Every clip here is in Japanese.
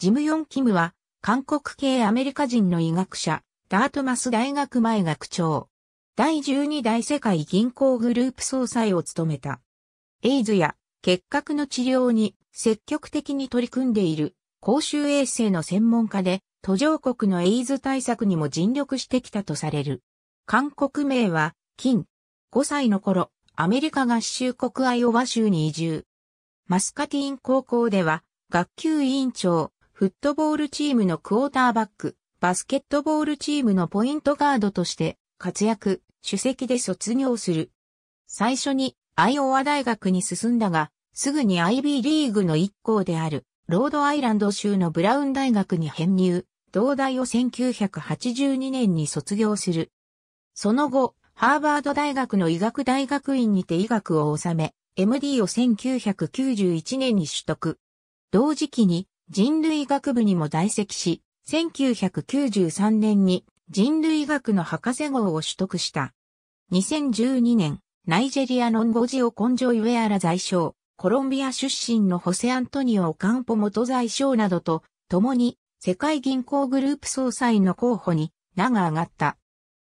ジムヨン・キムは、韓国系アメリカ人の医学者、ダートマス大学前学長。第12代世界銀行グループ総裁を務めた。エイズや結核の治療に積極的に取り組んでいる公衆衛生の専門家で途上国のエイズ対策にも尽力してきたとされる。韓国名は金。5歳の頃、アメリカ合衆国アイオワ州に移住。マスカティーン高校では学級委員長、フットボールチームのクォーターバック、バスケットボールチームのポイントガードとして活躍、主席で卒業する。最初にアイオワ大学に進んだが、すぐに IB リーグの一校である、ロードアイランド州のブラウン大学に編入、同大を1982年に卒業する。その後、ハーバード大学の医学大学院にて医学を収め、MD を1991年に取得。同時期に人類学部にも在籍し、1993年に人類学の博士号を取得した。2012年、ナイジェリアのンゴジオ・コンジョイ・ウェアラ在相、コロンビア出身のホセ・アントニオ・カンポ元在相などと、共に世界銀行グループ総裁の候補に名が上がった。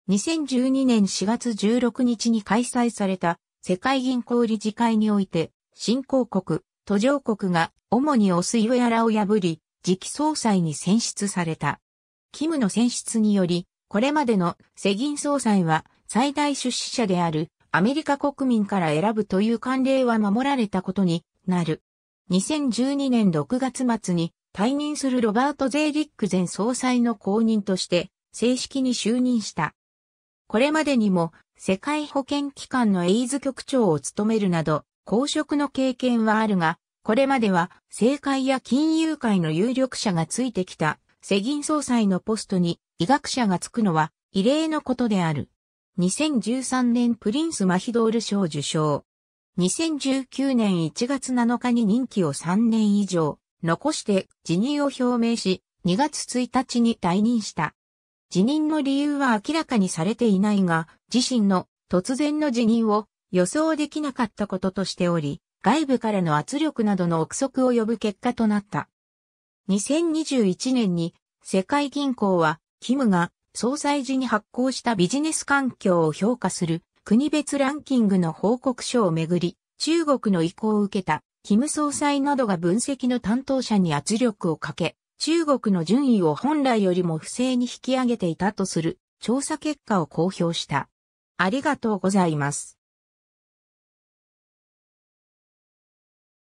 2012年4月16日に開催された世界銀行理事会において、新興国、途上国が主にオスイウェアラを破り、次期総裁に選出された。キムの選出により、これまでの世銀総裁は最大出資者であるアメリカ国民から選ぶという慣例は守られたことになる。2012年6月末に退任するロバート・ゼーリック前総裁の後任として正式に就任した。これまでにも世界保健機関のエイズ局長を務めるなど公職の経験はあるが、これまでは政界や金融界の有力者がついてきた、世銀総裁のポストに医学者がつくのは異例のことである。2013年プリンス・マヒドール賞受賞。2019年1月7日に任期を3年以上残して辞任を表明し、2月1日に退任した。辞任の理由は明らかにされていないが、自身の突然の辞任を予想できなかったこととしており、外部からの圧力などの憶測を呼ぶ結果となった。2021年に世界銀行は、キムが総裁時に発行したビジネス環境を評価する国別ランキングの報告書をめぐり、中国の意向を受けた、キム総裁などが分析の担当者に圧力をかけ、中国の順位を本来よりも不正に引き上げていたとする調査結果を公表した。ありがとうございます。